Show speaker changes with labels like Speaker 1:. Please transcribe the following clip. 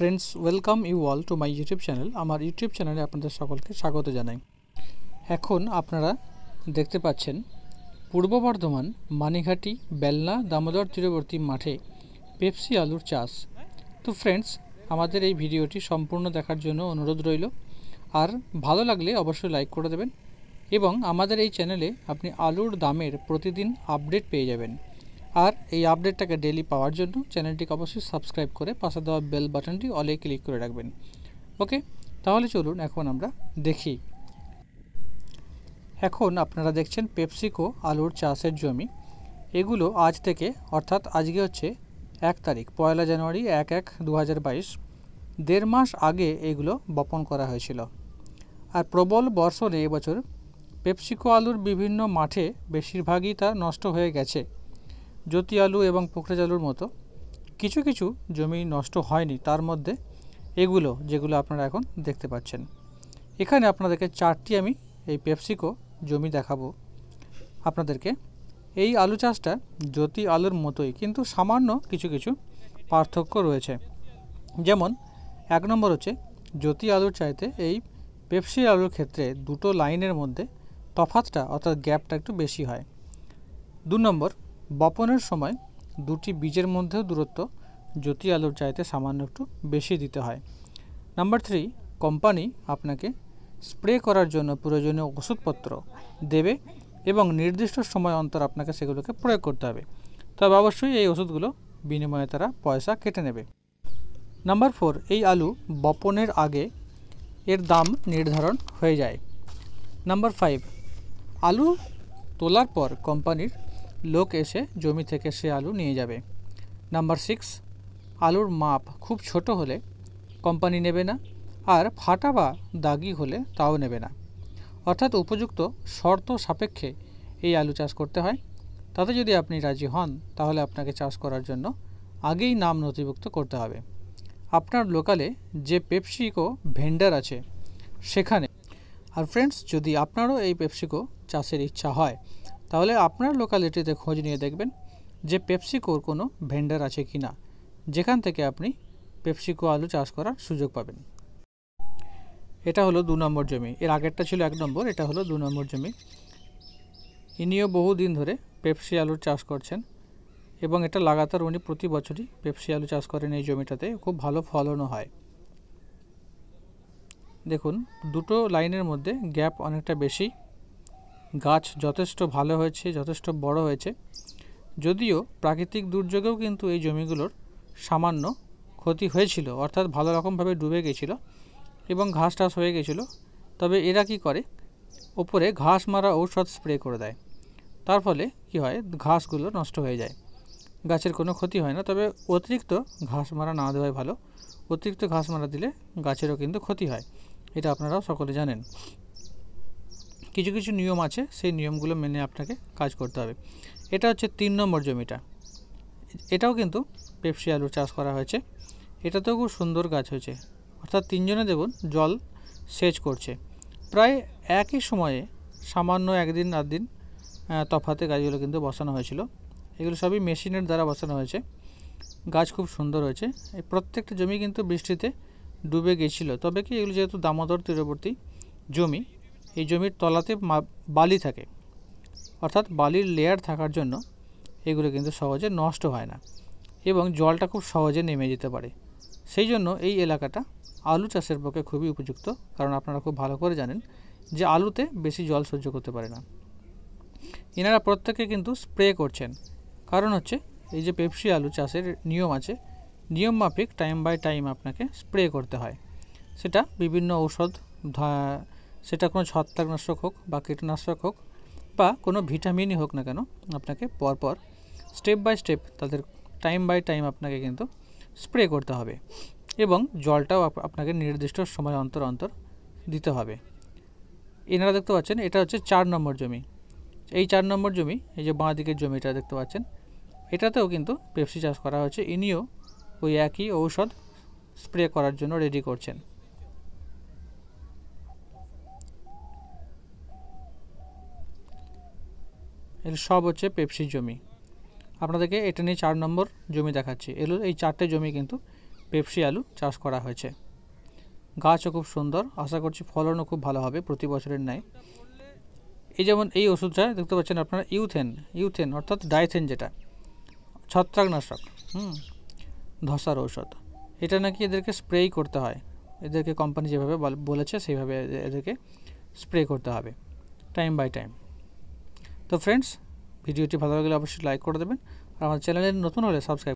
Speaker 1: friends welcome you all to my YouTube channel আমার YouTube চ্যানেলে আপনাদের সকলকে স্বাগত জানাই এখন আপনারা দেখতে পাচ্ছেন পূর্ব বর্ধমান মানিঘাটি বেলনা দামোদর তীরবর্তী মাঠে পেপসি আলুর চাষ তো ফ্রেন্ডস আমাদের এই ভিডিওটি সম্পূর্ণ দেখার জন্য অনুরোধ রইল আর ভালো লাগলে অবশ্যই লাইক করে দেবেন এবং আমাদের এই চ্যানেলে আপনি আলুর দামের প্রতিদিন আপডেট পেয়ে যাবেন আর এই আপডেটটাকে ডেলি পাওয়ার জন্য চ্যানেলটিকে অবশ্যই সাবস্ক্রাইব করে পাশে দেওয়া বেল বাটনটি অলে ক্লিক করে রাখবেন ওকে তাহলে চলুন এখন আমরা দেখি এখন আপনারা দেখছেন পেপসিকো আলুর চাষের জমি এগুলো আজ থেকে অর্থাৎ আজকে হচ্ছে এক তারিখ পয়লা জানুয়ারি এক এক দু হাজার বাইশ দেড় মাস আগে এগুলো বপন করা হয়েছিল আর প্রবল বর্ষণে এবছর পেপসিকো আলুর বিভিন্ন মাঠে বেশিরভাগই তা নষ্ট হয়ে গেছে জ্যোতি আলু এবং পোখরেজ আলুর মতো কিছু কিছু জমি নষ্ট হয়নি তার মধ্যে এগুলো যেগুলো আপনারা এখন দেখতে পাচ্ছেন এখানে আপনাদেরকে চারটি আমি এই পেপসিকো জমি দেখাবো আপনাদেরকে এই আলু চাষটা জ্যোতি আলুর মতোই কিন্তু সামান্য কিছু কিছু পার্থক্য রয়েছে যেমন এক নম্বর হচ্ছে জ্যোতি আলুর চাইতে এই পেপসি আলুর ক্ষেত্রে দুটো লাইনের মধ্যে তফাতটা অর্থাৎ গ্যাপটা একটু বেশি হয় দু নম্বর বপনের সময় দুটি বীজের মধ্যেও দূরত্ব জ্যোতি আলোর চাইতে সামান্য একটু বেশি দিতে হয় নাম্বার থ্রি কোম্পানি আপনাকে স্প্রে করার জন্য প্রয়োজনীয় ওষুধপত্র দেবে এবং নির্দিষ্ট সময় অন্তর আপনাকে সেগুলোকে প্রয়োগ করতে হবে তবে অবশ্যই এই ওষুধগুলো বিনিময়ে তারা পয়সা কেটে নেবে নাম্বার ফোর এই আলু বপনের আগে এর দাম নির্ধারণ হয়ে যায় নাম্বার ফাইভ আলু তোলার পর কোম্পানির লোক এসে জমি থেকে সে আলু নিয়ে যাবে নাম্বার সিক্স আলুর মাপ খুব ছোট হলে কোম্পানি নেবে না আর ফাটা বা দাগি হলে তাও নেবে না অর্থাৎ উপযুক্ত শর্ত সাপেক্ষে এই আলু চাষ করতে হয় তাতে যদি আপনি রাজি হন তাহলে আপনাকে চাষ করার জন্য আগেই নাম নথিভুক্ত করতে হবে আপনার লোকালে যে পেপসিকো ভেন্ডার আছে সেখানে আর ফ্রেন্ডস যদি আপনারও এই পেপসিকো চাষের ইচ্ছা হয় তাহলে আপনার লোকালিটিতে খোঁজ নিয়ে দেখবেন যে পেপসিকোর কোনো ভেন্ডার আছে কি না যেখান থেকে আপনি পেপসিকো আলু চাষ করার সুযোগ পাবেন এটা হলো দু নম্বর জমি এর আগেরটা ছিল এক নম্বর এটা হলো দু নম্বর জমি ইনিও বহুদিন ধরে পেপসি আলুর চাষ করছেন এবং এটা লাগাতার উনি প্রতি বছরই পেপসি আলু চাষ করেন এই জমিটাতে খুব ভালো ফলনও হয় দেখুন দুটো লাইনের মধ্যে গ্যাপ অনেকটা বেশি গাছ যথেষ্ট ভালো হয়েছে যথেষ্ট বড় হয়েছে যদিও প্রাকৃতিক দুর্যোগেও কিন্তু এই জমিগুলোর সামান্য ক্ষতি হয়েছিল অর্থাৎ ভালো রকমভাবে ডুবে গেছিল এবং ঘাস টাস হয়ে গেছিলো তবে এরা কি করে ওপরে ঘাস মারা ঔষধ স্প্রে করে দেয় তার ফলে কি হয় ঘাসগুলো নষ্ট হয়ে যায় গাছের কোনো ক্ষতি হয় না তবে অতিরিক্ত ঘাস মারা না দেওয়াই ভালো অতিরিক্ত ঘাস মারা দিলে গাছেরও কিন্তু ক্ষতি হয় এটা আপনারাও সকলে জানেন কিছু কিছু নিয়ম আছে সেই নিয়মগুলো মেনে আপনাকে কাজ করতে হবে এটা হচ্ছে তিন নম্বর জমিটা এটাও কিন্তু পেপসি আলু চাষ করা হয়েছে এটাতেও খুব সুন্দর গাছ হয়েছে অর্থাৎ তিনজনে দেখুন জল সেচ করছে প্রায় একই সময়ে সামান্য একদিন আর দিন তফাতে গাছগুলো কিন্তু বসানো হয়েছিল এগুলো সবই মেশিনের দ্বারা বসানো হয়েছে গাছ খুব সুন্দর হয়েছে এই প্রত্যেকটা জমি কিন্তু বৃষ্টিতে ডুবে গেছিলো তবে কি এগুলো যেহেতু দামোদর তীরবর্তী জমি এই জমির তলাতে বালি থাকে অর্থাৎ বালির লেয়ার থাকার জন্য এগুলো কিন্তু সহজে নষ্ট হয় না এবং জলটা খুব সহজে নেমে যেতে পারে সেই জন্য এই এলাকাটা আলু চাষের পক্ষে খুবই উপযুক্ত কারণ আপনারা খুব ভালো করে জানেন যে আলুতে বেশি জল সহ্য করতে পারে না এনারা প্রত্যেকে কিন্তু স্প্রে করছেন কারণ হচ্ছে এই যে পেপসি আলু চাষের নিয়ম আছে নিয়ম মাফিক টাইম বাই টাইম আপনাকে স্প্রে করতে হয় সেটা বিভিন্ন ঔষধ সেটা কোনো ছত্রাকনাশক হোক বা কীটনাশক হোক বা কোনো ভিটামিনই হোক না কেন আপনাকে পরপর স্টেপ বাই স্টেপ তাদের টাইম বাই টাইম আপনাকে কিন্তু স্প্রে করতে হবে এবং জলটাও আপনাকে নির্দিষ্ট সময় অন্তর অন্তর দিতে হবে এনারা দেখতে পাচ্ছেন এটা হচ্ছে চার নম্বর জমি এই চার নম্বর জমি এই যে বাঁ দিকের জমিটা দেখতে পাচ্ছেন এটাতেও কিন্তু পেপসি চাষ করা হয়েছে ইনিও ওই একই ঔষধ স্প্রে করার জন্য রেডি করছেন এর সব হচ্ছে পেপসির জমি আপনাদেরকে এটা নিয়ে চার নম্বর জমি দেখাচ্ছি এগুলো এই চারটে জমি কিন্তু পেপসি আলু চাষ করা হয়েছে গাছও খুব সুন্দর আশা করছি ফলনও খুব ভালো হবে প্রতি বছরের ন্যায় এই যেমন এই ওষুধটা দেখতে পাচ্ছেন আপনারা ইউথেন ইউথেন অর্থাৎ ডাইথেন যেটা ছত্রাকনাশক হুম ধসার ঔষধ এটা নাকি এদেরকে স্প্রেই করতে হয় এদেরকে কোম্পানি যেভাবে বলেছে সেইভাবে এদেরকে স্প্রে করতে হবে টাইম বাই টাইম তো ফ্রেন্ডস ভিডিওটি ভালো লাগলে অবশ্যই লাইক করে দেবেন আর আমার চ্যানেলে নতুন হলে সাবস্ক্রাইব